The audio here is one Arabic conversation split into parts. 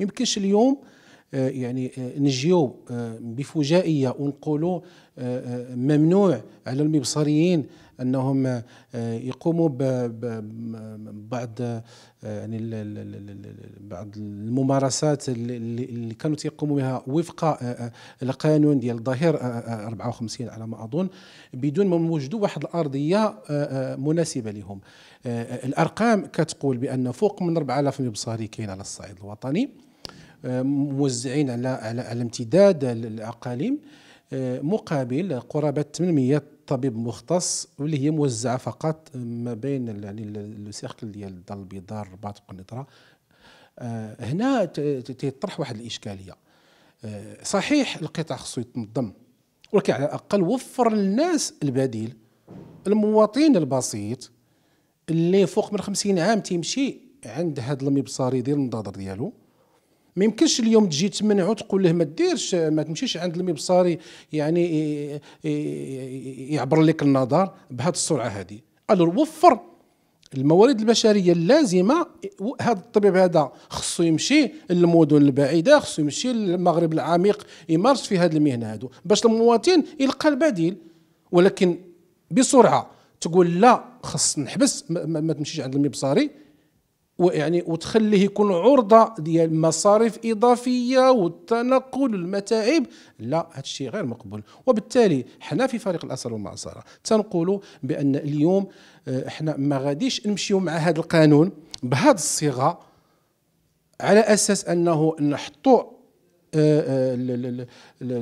يمكنش اليوم آه، يعني آه، نجيو آه، بفجائيه ونقولوا ممنوع على المبصريين انهم آه، يقوموا ببعض آه، يعني بعض الممارسات اللي كانوا تيقوموا بها وفق آه، القانون ديال الظهير 54 على ما اظن بدون ما نوجدوا واحد الارضيه مناسبه لهم الارقام كتقول بان فوق من 4000 مبصري كاين على الصعيد الوطني موزعين على, على امتداد الاقاليم مقابل قرابه 800 طبيب مختص واللي هي موزعه فقط ما بين يعني لو سيركل ديال الدار البيضاء الرباط وقنيطره آه، هنا تيطرح واحد الاشكاليه آه، صحيح القطاع خصو يتنظم ولكن على الاقل وفر للناس البديل المواطن البسيط اللي فوق من 50 عام تيمشي عند هذا المبصري ديال المنتظر ديالو ما يمكنش اليوم تجي تمنعه تقول له ما ديرش ما تمشيش عند المبصري يعني يعبر لك النظر بهذه السرعه هذه الو وفر الموارد البشريه اللازمه هذا الطبيب هذا خصو يمشي للمدن البعيده خصو يمشي للمغرب العميق يمارس في هذه المهنه هذو باش المواطن يلقى البديل ولكن بسرعه تقول لا خص نحبس ما, تمشيش عند المبصري ويعني وتخليه يكون عرضه ديال مصاريف اضافيه والتنقل والمتاعب لا هذا الشيء غير مقبول وبالتالي حنا في فريق الاسر والمعصره تنقولوا بان اليوم آه، حنا ما غاديش نمشيو مع هذا القانون بهذه الصيغه على اساس انه نحطوا آه، آه،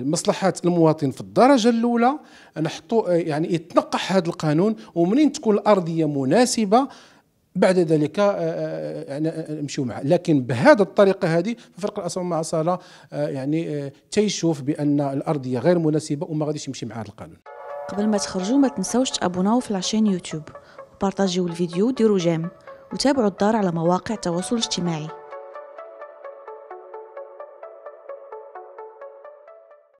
مصلحه المواطن في الدرجه الاولى نحطوا يعني يتنقح هذا القانون ومنين تكون الارضيه مناسبه بعد ذلك آه، آه، آه، يعني، نمشيو معه لكن بهذه الطريقه هذه فرق الاسود مع صاله يعني تيشوف بان الارضيه غير مناسبه وما غاديش يمشي مع هذا القانون قبل ما تخرجوا ما تنساوش تابوناو في لاشين يوتيوب وبارطاجيو الفيديو وديروا جيم وتابعوا الدار على مواقع التواصل الاجتماعي